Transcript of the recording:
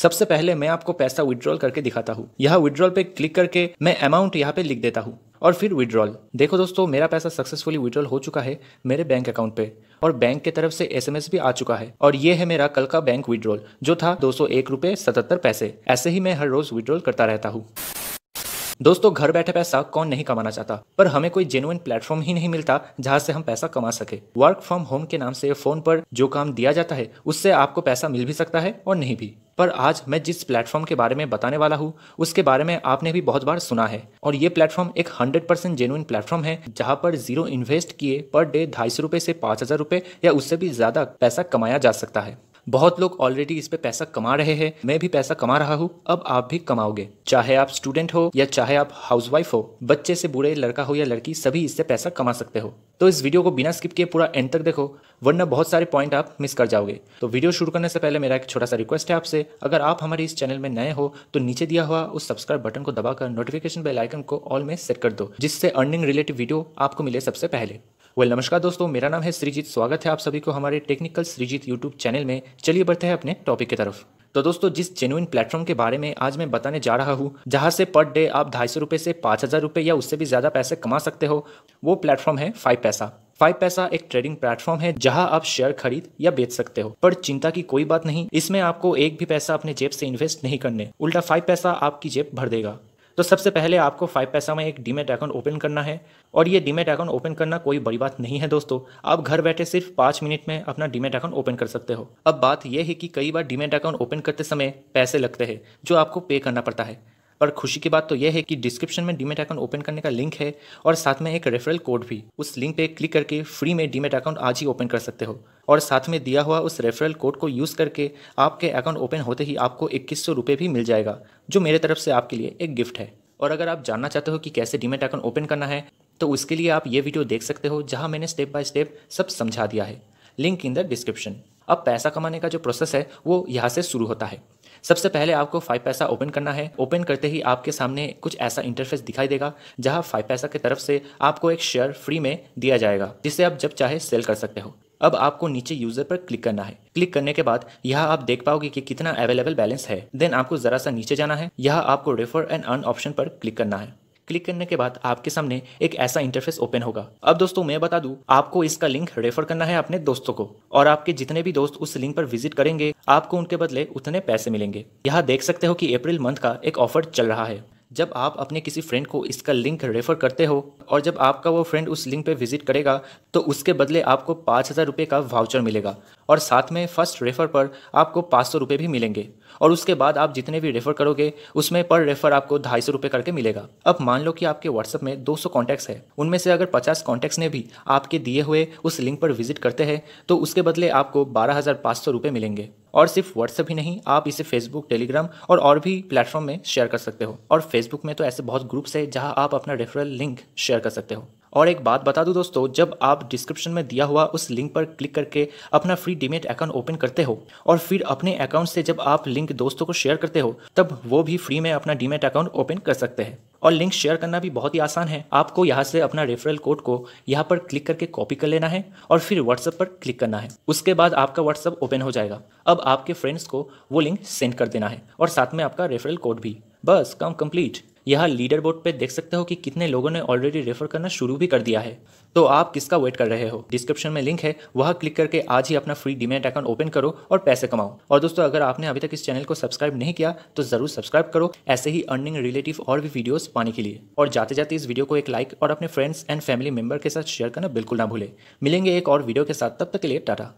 सबसे पहले मैं आपको पैसा विड्रॉल करके दिखाता हूँ यहाँ विड्रॉल पे क्लिक करके मैं अमाउंट यहाँ पे लिख देता हूँ और फिर विड्रॉल देखो दोस्तों मेरा पैसा सक्सेसफुली विड्रॉल हो चुका है मेरे बैंक अकाउंट पे और बैंक के तरफ से एसएमएस भी आ चुका है और ये है मेरा कल का बैंक विड्रॉल जो था दो सौ एक रुपए सतहत्तर पैसे ऐसे ही मैं हर रोज विड्रॉल करता रहता हूँ दोस्तों घर बैठे पैसा कौन नहीं कमाना चाहता पर हमें कोई जेनुअन प्लेटफॉर्म ही नहीं मिलता जहाँ से हम पैसा कमा सके वर्क फ्रॉम होम के नाम से फोन पर जो काम दिया जाता है उससे आपको पैसा मिल भी सकता है और नहीं भी पर आज मैं जिस प्लेटफॉर्म के बारे में बताने वाला हूँ उसके बारे में आपने भी बहुत बार सुना है और ये प्लेटफॉर्म एक हंड्रेड परसेंट जेनुइन प्लेटफॉर्म है जहाँ पर जीरो इन्वेस्ट किए पर डे ढाई सौ रुपये से पाँच हज़ार रुपये या उससे भी ज़्यादा पैसा कमाया जा सकता है बहुत लोग ऑलरेडी इस पर पैसा कमा रहे हैं मैं भी पैसा कमा रहा हूँ अब आप भी कमाओगे चाहे आप स्टूडेंट हो या चाहे आप हाउसवाइफ हो बच्चे से बुरे लड़का हो या लड़की सभी इससे पैसा कमा सकते हो तो इस वीडियो को बिना स्किप किए पूरा एंड तक देखो वरना बहुत सारे पॉइंट आप मिस कर जाओगे तो वीडियो शुरू करने से पहले मेरा एक छोटा सा रिक्वेस्ट है आपसे अगर आप हमारे इस चैनल में नए हो तो नीचे दिया हुआ उस सब्सक्राइब बटन को दबाकर नोटिफिकेशन बेल आइकन को ऑल में सेट कर दो जिससे अर्निंग रिलेटेड वीडियो आपको मिले सबसे पहले वेल well, नमस्कार दोस्तों मेरा नाम है श्रीजीत स्वागत है आप सभी को हमारे टेक्निकल श्रीजीत यूट्यूब चैनल में चलिए बढ़ते हैं अपने टॉपिक की तरफ तो दोस्तों जिस जेनुइन प्लेटफॉर्म के बारे में आज मैं बताने जा रहा हूँ जहाँ से पर डे आप ढाई सौ रुपये से पाँच हज़ार रुपये या उससे भी ज़्यादा पैसे कमा सकते हो वो प्लेटफॉर्म है फाइव पैसा फाइव पैसा एक ट्रेडिंग प्लेटफॉर्म है जहां आप शेयर खरीद या बेच सकते हो पर चिंता की कोई बात नहीं इसमें आपको एक भी पैसा अपने जेब से इन्वेस्ट नहीं करने उल्टा फाइव पैसा आपकी जेब भर देगा तो सबसे पहले आपको फाइव पैसा में एक डीमेट अकाउंट ओपन करना है और ये डीमेट अकाउंट ओपन करना कोई बड़ी बात नहीं है दोस्तों आप घर बैठे सिर्फ पाँच मिनट में अपना डीमेट अकाउंट ओपन कर सकते हो अब बात यह है कि कई बार डीमेट अकाउंट ओपन करते समय पैसे लगते हैं जो आपको पे करना पड़ता है और खुशी की बात तो यह है कि डिस्क्रिप्शन में डीमेट अकाउंट ओपन करने का लिंक है और साथ में एक रेफरल कोड भी उस लिंक पे क्लिक करके फ्री में डीमेट अकाउंट आज ही ओपन कर सकते हो और साथ में दिया हुआ उस रेफरल कोड को यूज़ करके आपके अकाउंट ओपन होते ही आपको इक्कीस सौ भी मिल जाएगा जो मेरे तरफ से आपके लिए एक गिफ्ट है और अगर आप जानना चाहते हो कि कैसे डीमेट अकाउंट ओपन करना है तो उसके लिए आप ये वीडियो देख सकते हो जहाँ मैंने स्टेप बाय स्टेप सब समझा दिया है लिंक इन द डिस्क्रिप्शन अब पैसा कमाने का जो प्रोसेस है वो यहाँ से शुरू होता है सबसे पहले आपको फाइव पैसा ओपन करना है ओपन करते ही आपके सामने कुछ ऐसा इंटरफेस दिखाई देगा जहां फाइव पैसा की तरफ से आपको एक शेयर फ्री में दिया जाएगा जिसे आप जब चाहे सेल कर सकते हो अब आपको नीचे यूजर पर क्लिक करना है क्लिक करने के बाद यहाँ आप देख पाओगे कि कितना अवेलेबल बैलेंस है देन आपको जरा सा नीचे जाना है यहाँ आपको रेफर एंड अर्न ऑप्शन पर क्लिक करना है क्लिक करने के बाद आपके सामने एक ऐसा इंटरफेस ओपन होगा अब दोस्तों मैं बता दूं आपको इसका लिंक रेफर करना है अपने दोस्तों को और आपके जितने भी दोस्त उस लिंक पर विजिट करेंगे आपको उनके बदले उतने पैसे मिलेंगे यहाँ देख सकते हो कि अप्रैल मंथ का एक ऑफर चल रहा है जब आप अपने किसी फ्रेंड को इसका लिंक रेफर करते हो और जब आपका वो फ्रेंड उस लिंक पे विजिट करेगा तो उसके बदले आपको पाँच हज़ार रुपये का वाउचर मिलेगा और साथ में फर्स्ट रेफर पर आपको पाँच सौ रुपये भी मिलेंगे और उसके बाद आप जितने भी रेफर करोगे उसमें पर रेफर आपको ढाई सौ रुपये करके मिलेगा अब मान लो कि आपके व्हाट्सअप में दो सौ कॉन्टैक्ट्स है उनमें से अगर पचास कॉन्टैक्ट्स ने भी आपके दिए हुए उस लिंक पर विजिट करते हैं तो उसके बदले आपको बारह हज़ार पाँच सौ रुपये मिलेंगे और सिर्फ व्हाट्सअप ही नहीं आप इसे फेसबुक टेलीग्राम और और भी प्लेटफॉर्म में शेयर कर सकते हो और फेसबुक में तो ऐसे बहुत ग्रुप्स है जहां आप अपना रेफरल लिंक शेयर शेयर कर सकते हो और एक बात बता दूं दोस्तों जब आप डिस्क्रिप्शन में दिया हुआ उस लिंक पर क्लिक करके अपना फ्री डीमेट अकाउंट ओपन करते हो और फिर अपने अकाउंट से जब आप लिंक दोस्तों को शेयर करते हो तब वो भी फ्री में अपना डीमेट अकाउंट ओपन कर सकते हैं और लिंक शेयर करना भी बहुत ही आसान है आपको यहाँ से अपना रेफरल कोड को यहाँ पर क्लिक करके कॉपी कर लेना है और फिर व्हाट्सएप पर क्लिक करना है उसके बाद आपका व्हाट्सएप ओपन हो जाएगा अब आपके फ्रेंड्स को वो लिंक सेंड कर देना है और साथ में आपका रेफरल कोड भी बस काम कंप्लीट यहाँ लीडर बोर्ड पर देख सकते हो कि कितने लोगों ने ऑलरेडी रेफर करना शुरू भी कर दिया है तो आप किसका वेट कर रहे हो डिस्क्रिप्शन में लिंक है वहाँ क्लिक करके आज ही अपना फ्री डिमेट अकाउंट ओपन करो और पैसे कमाओ और दोस्तों अगर आपने अभी तक इस चैनल को सब्सक्राइब नहीं किया तो जरूर सब्सक्राइब करो ऐसे ही अर्निंग रिलेटिव और भी वीडियोस पाने के लिए और जाते जाते इस वीडियो को एक लाइक और अपने फ्रेंड्स एंड फैमिली मेंबर के साथ शेयर करना बिल्कुल ना भूले मिलेंगे एक और वीडियो के साथ तब तक के लिए टाटा